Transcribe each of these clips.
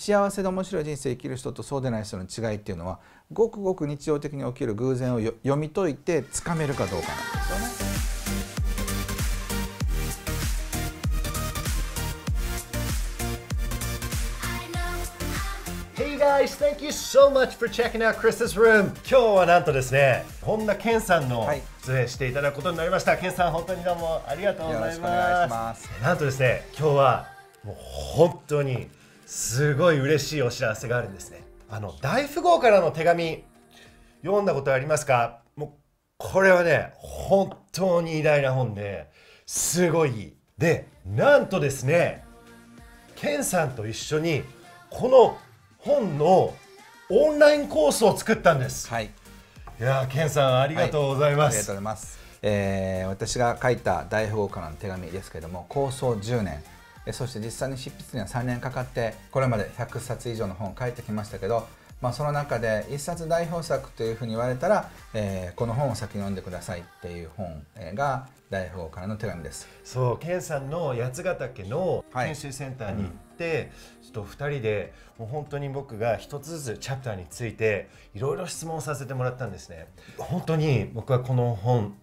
幸せで面白い人生を生きる人とそうでない人の違いっていうのはごくごく日常的に起きる偶然を読み解いてつかめるかどうかなんですよね。guys, thank you so much for checking out Chris's room. 今日はなんとですね、本田健さんの出演していただくことになりました。はい、さん、本当にどうもありがとうございます。ますなんとですね、今日はもう本当にすごい嬉しいお知らせがあるんですねあの大富豪からの手紙読んだことありますかもうこれはね本当に偉大な本ですごいでなんとですねケンさんと一緒にこの本のオンラインコースを作ったんです、はい、いやケンさんありがとうございます、はい、ありがとうございますえー、私が書いた大富豪からの手紙ですけれども構想10年そして実際に執筆には3年かかってこれまで100冊以上の本を書いてきましたけど、まあ、その中で1冊代表作というふうに言われたら、えー、この本を先読んでくださいっていう本が代表からの手紙ですそう研さんの八ヶ岳の研修センターに行って、はいうん、ちょっと2人でもう本当に僕が一つずつチャプターについていろいろ質問させてもらったんですね。本当に僕はこの本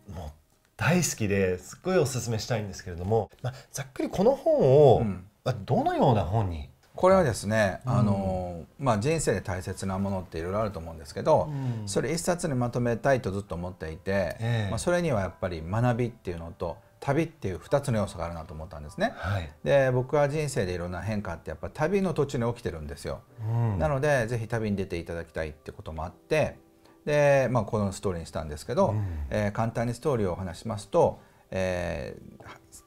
大好きですっごいおすすめしたいんですけれども、まあ、ざっくりこの本を、うん、どのような本にこれはですね、うん、あのまあ、人生で大切なものっていろいろあると思うんですけど、うん、それ一冊にまとめたいとずっと思っていて、えー、まあ、それにはやっぱり学びっていうのと旅っていう二つの要素があるなと思ったんですね。はい、で僕は人生でいろんな変化ってやっぱ旅の途中に起きてるんですよ。うん、なのでぜひ旅に出ていただきたいってこともあってで、まあ、このストーリーにしたんですけど、うん、えー、簡単にストーリーをお話しますと、え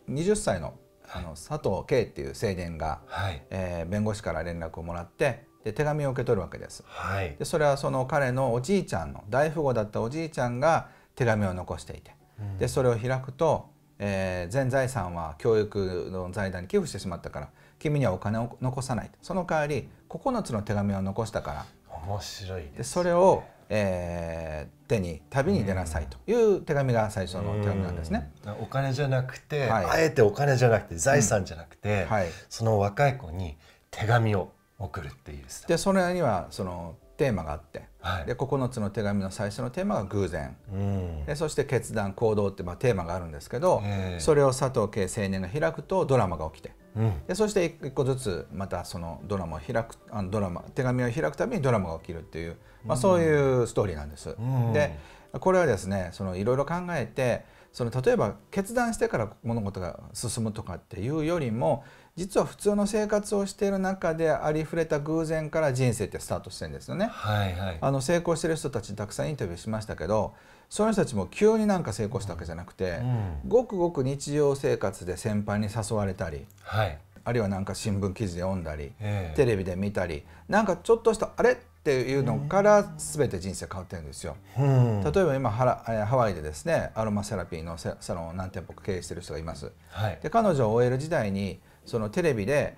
ー、20歳のあの佐藤圭っていう青年が、はい、えー、弁護士から連絡をもらってで手紙を受け取るわけです。はい、でそれはその彼のおじいちゃんの大富豪だったおじいちゃんが手紙を残していて、うん、でそれを開くと、えー、全財産は教育の財団に寄付してしまったから君にはお金を残さないその代わり9つの手紙を残したから面白い、ね、でそれをえー、手に旅に出なさいという手紙が最初の手紙なんですね。お金じゃなくて、はい、あえてお金じゃなくて財産じゃなくて、うんはい、その若い子に手紙を送るっていうでそれにはそのテーマがあって、はい、で9つの手紙の最初のテーマが偶然、うん、でそして決断行動ってまあテーマがあるんですけど、えー、それを佐藤慶青年が開くとドラマが起きて、うん、でそして1個ずつまたそのドラマを開くあのドラマ手紙を開くたびにドラマが起きるっていう、まあ、そういうストーリーなんです。うん、でこれはですねいろいろ考えてその例えば決断してから物事が進むとかっていうよりも実は普通の生活をしている中でありふれた偶然から人生ってスタートしてんですよね。はいはい、あの成功してる人たちたくさんインタビューしましたけどその人たちも急になんか成功したわけじゃなくて、うん、ごくごく日常生活で先輩に誘われたり、はい、あるいはなんか新聞記事で読んだり、えー、テレビで見たりなんかちょっとしたあれっていうのから全て人生変わってるんですよ。うん、例えば今ハラえハワイでですねアロマセラピーのサロンを何店舗か経営してる人がいます。はい、で彼女は OL 時代にそのテレビで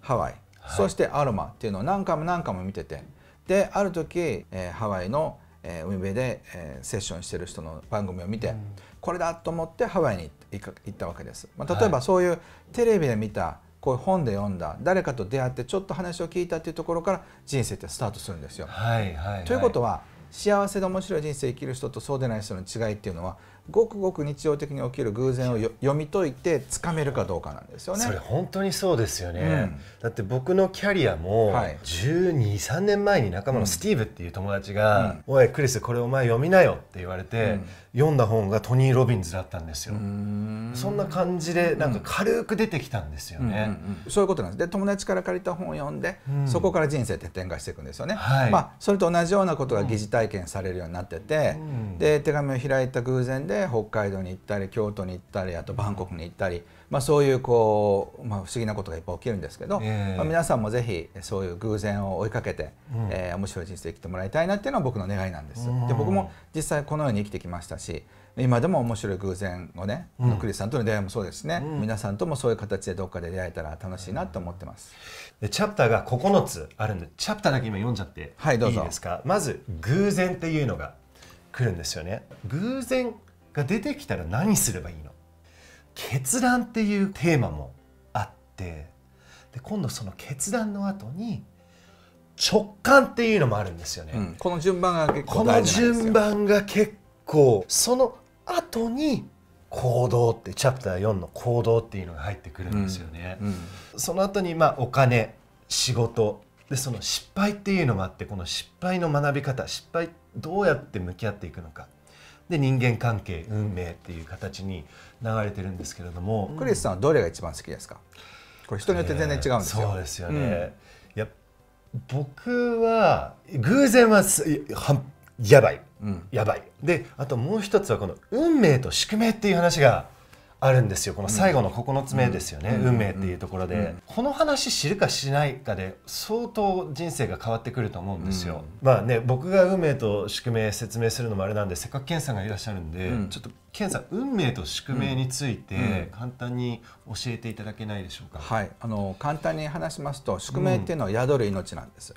ハワイ、はい、そしてアロマっていうのを何回も何回も見ててである時、えー、ハワイの、えー、海辺で、えー、セッションしてる人の番組を見て、うん、これだと思ってハワイに行ったわけです。まあ、例えばそういうテレビで見たこういう本で読んだ誰かと出会ってちょっと話を聞いたっていうところから人生ってスタートするんですよ。はいはいはい、ということは幸せで面白い人生を生きる人とそうでない人の違いっていうのはごくごく日常的に起きる偶然を読み解いてつかめるかどうかなんですよね。それ本当にそうですよね。うん、だって僕のキャリアも12、3年前に仲間のスティーブっていう友達が「うん、おいクリスこれお前読みなよ」って言われて、うん、読んだ本がトニー・ロビンズだったんですよ。んそんな感じでなんか軽く出てきたんですよね。そういうことなんです。で友達から借りた本を読んで、そこから人生って展開していくんですよね。はい、まあそれと同じようなことが疑似体験されるようになってて、で手紙を開いた偶然で北海道に行ったり京都に行ったりあとバンコクに行ったり、まあ、そういうこう、まあ、不思議なことがいっぱい起きるんですけど、えー、まあ、皆さんもぜひそういう偶然を追いかけて、うん、えー、面白い人生生きてもらいたいなっていうのは僕の願いなんです。で僕も実際このように生きてきましたし今でも面白い偶然をね、うん、クリスさんとの出会いもそうですね、うん、皆さんともそういう形でどっかで出会えたら楽しいなと思ってます、でチャプターが9つあるんでチャプターだけ今読んじゃっていいですか、はい、どうぞまず偶然っていうのが来るんですよね偶然が出てきたら何すればいいの決断っていうテーマもあってで今度その決断の後に直感っていうのもあるんですよね、うん、この順番が結構この順番が結構その後に行動ってチャプター4の行動っていうのが入ってくるんですよね、うんうん、その後にまあお金仕事でその失敗っていうのもあってこの失敗の学び方失敗どうやって向き合っていくのかで人間関係運命っていう形に流れてるんですけれども、クリスさんはどれが一番好きですかこれ人によって全然違うんですよ、えー、そうですよね、うん、いや僕は偶然はすはやばい、うん、やばいであともう一つはこの運命と宿命っていう話があるんですよこの最後の9つ目ですよね、うん、運命っていうところで、うん、この話知るかしないかで相当人生が変わってくると思うんですよ、うん、まあね僕が運命と宿命説明するのもあれなんでせっかく健さんがいらっしゃるんで、ちょっと健さん運命と宿命について簡単に教えていただけないでしょうか、はいあの簡単に話しますと宿命っていうのは宿る命なんです、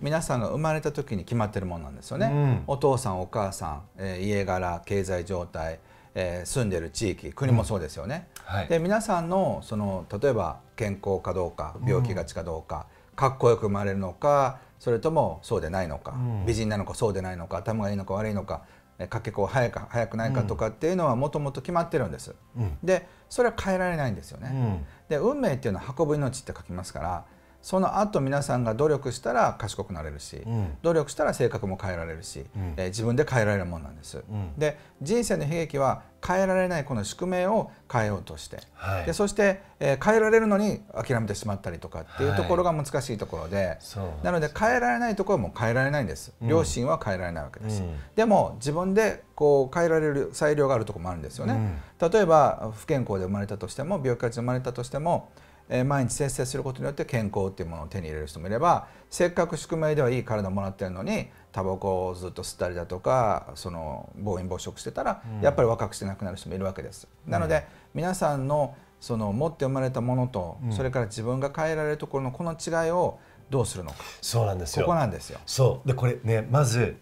皆さんが生まれた時に決まってるものなんですよね、お父さんお母さん、えー、家柄経済状態えー、住んでる地域国もそうですよね。うんはい、で皆さんのその例えば健康かどうか病気がちかどうか、うん、かっこよく生まれるのかそれともそうでないのか、うん、美人なのかそうでないのか頭がいいのか悪いのかえかけこ早いか早くないかとかっていうのはもともと決まってるんです。でそれは変えられないんですよね。で運命っていうのは運ぶ命って書きますからその後皆さんが努力したら賢くなれるし、うん、努力したら性格も変えられるし、うん、えー、自分で変えられるもんなんです。うん、で人生の悲劇は変えられないこの宿命を変えようとして、はい、でそして、えー、変えられるのに諦めてしまったりとかっていうところが難しいところで、はい、なので変えられないところも変えられないんです、両親は変えられないわけです、でも自分でこう変えられる裁量があるとこもあるんですよね、例えば不健康で生まれたとしても病気がちで生まれたとしても毎日節制することによって健康っていうものを手に入れる人もいればせっかく宿命ではいい体をもらってるのにタバコをずっと吸ったりだとかその暴飲暴食してたら、やっぱり若くして亡くなる人もいるわけです。うん、なので、皆さんのその持って生まれたものと、それから自分が変えられるところのこの違いをどうするのかそうなんですよここなんですよそうでこれねまず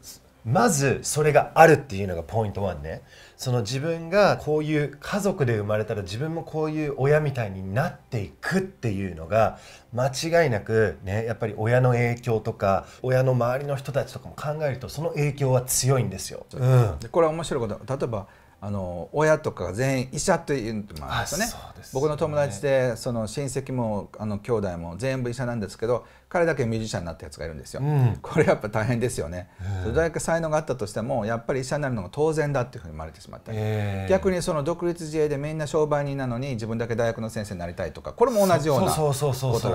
まずそれがあるっていうのがポイント1ねその自分がこういう家族で生まれたら自分もこういう親みたいになっていくっていうのが間違いなくねやっぱり親の影響とか親の周りの人たちとかも考えるとその影響は強いんですよ。うん、これは面白いこと例えばあの親とか全員医者というのもあるんですよね。ね僕の友達でその親戚もあの兄弟も全部医者なんですけど彼だけミュージシャンになったやつがいるんですよ、うん、これやっぱ大変ですよねそれだけ才能があったとしてもやっぱり医者になるのが当然だっていうふうに生まれてしまったり逆にその独立自営でみんな商売人なのに自分だけ大学の先生になりたいとかこれも同じようなことな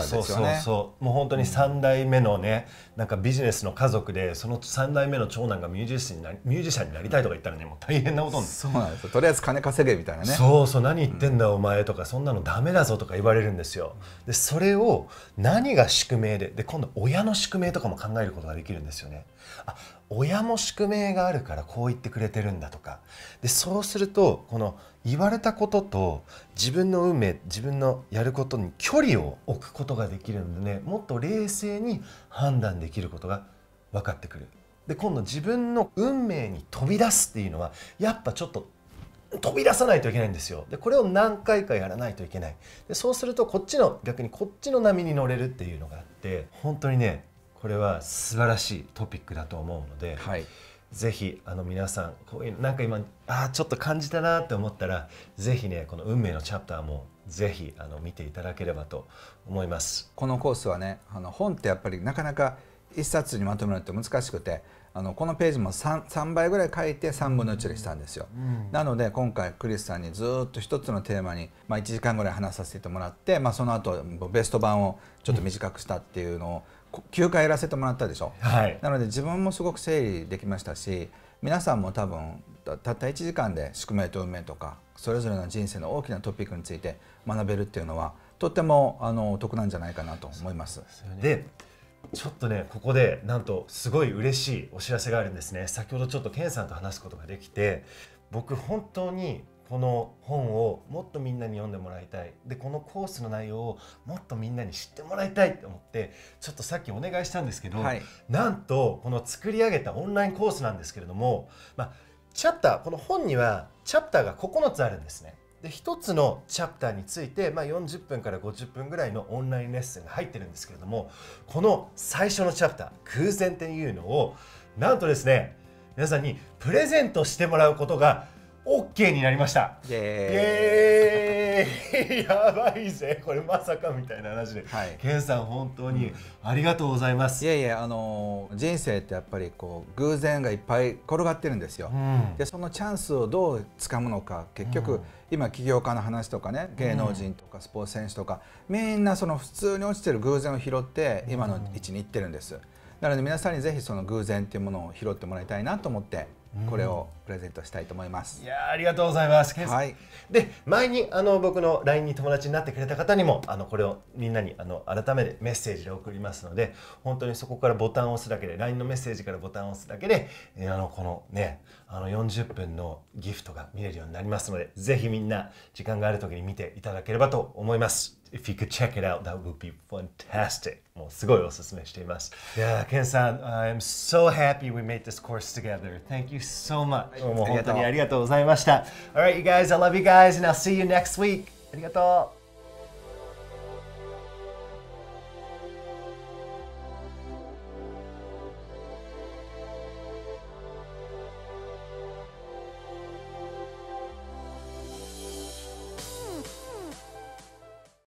んですよねもう本当に3代目のねなんかビジネスの家族でその3代目の長男がミュージシャンになりミュージシャンになりたいとか言ったらねもう大変なことそうなんですとりあえず金稼げみたいなねそうそう何言ってんだお前とかそんなのダメだぞとか言われるんですよでそれを何が宿命でてで今度親の宿命とかも考えることができるんですよねあ親も宿命があるからこう言ってくれてるんだとかでそうするとこの言われたことと自分の運命自分のやることに距離を置くことができるのでねもっと冷静に判断できることが分かってくるで今度自分の運命に飛び出すっていうのはやっぱちょっと飛び出さないといけないんですよでこれを何回かやらないといけないでそうするとこっちの逆にこっちの波に乗れるっていうのがあって本当にねこれは素晴らしいトピックだと思うので、はい、ぜひあの皆さんこういうなんか今あちょっと感じたなって思ったらぜひねこの「運命のチャプター」もぜひあの見ていただければと思いますこのコースはねあの本ってやっぱりなかなか一冊にまとめるって難しくてあのこのページも 3, 3倍ぐらい書いて3分の1にしたんですよ、うん、なので今回クリスさんにずっと一つのテーマに、まあ、1時間ぐらい話させてもらって、まあ、その後ベスト版をちょっと短くしたっていうのを9回やらせてもらったでしょ、はい、なので自分もすごく整理できましたし皆さんも多分たった1時間で宿命と運命とかそれぞれの人生の大きなトピックについて学べるっていうのはとてもあの得なんじゃないかなと思います。で、ちょっとねここでなんとすごい嬉しいお知らせがあるんですね先ほどちょっとケンさんと話すことができて僕本当にこの本をもっとみんなに読んでもらいたいでこのコースの内容をもっとみんなに知ってもらいたいって思ってちょっとさっきお願いしたんですけど、はい、なんとこの作り上げたオンラインコースなんですけれども、まあ、チャプターこの本にはチャプターが9つあるんですね。で1つのチャプターについて、まあ、40分から50分ぐらいのオンラインレッスンが入ってるんですけれどもこの最初のチャプター偶然っていうのをなんとですね皆さんにプレゼントしてもらうことが OK になりましたイエーイ やばいぜこれまさかみたいな話で、はい、ケンさん本当にありがとうございます、うん、いやいやあの人生ってやっぱりこう偶然がいっぱい転がってるんですよ、うん、でそのチャンスをどう掴むのか結局、うん、今起業家の話とかね芸能人とかスポーツ選手とか、みんなその普通に落ちてる偶然を拾って今の位置に行ってるんです、なので皆さんにぜひその偶然っていうものを拾ってもらいたいなと思ってこれを、プレゼントしたいと思いますいやありがとうございます、はい、で前にあの僕の LINE に友達になってくれた方にもあのこれをみんなにあの改めてメッセージで送りますので本当にそこからボタンを押すだけで LINE のメッセージからボタンを押すだけであのこのねあの40分のギフトが見れるようになりますのでぜひみんな時間がある時に見ていただければと思います If you could check it out, that would be fantastic. もうすごいおすすめしています。いや、ケンさん、I'm so happy we made this course together. Thank you so much. 本当にありがとうございました。Alright, you guys, I love you guys, and I'll see you next week. ありがとう。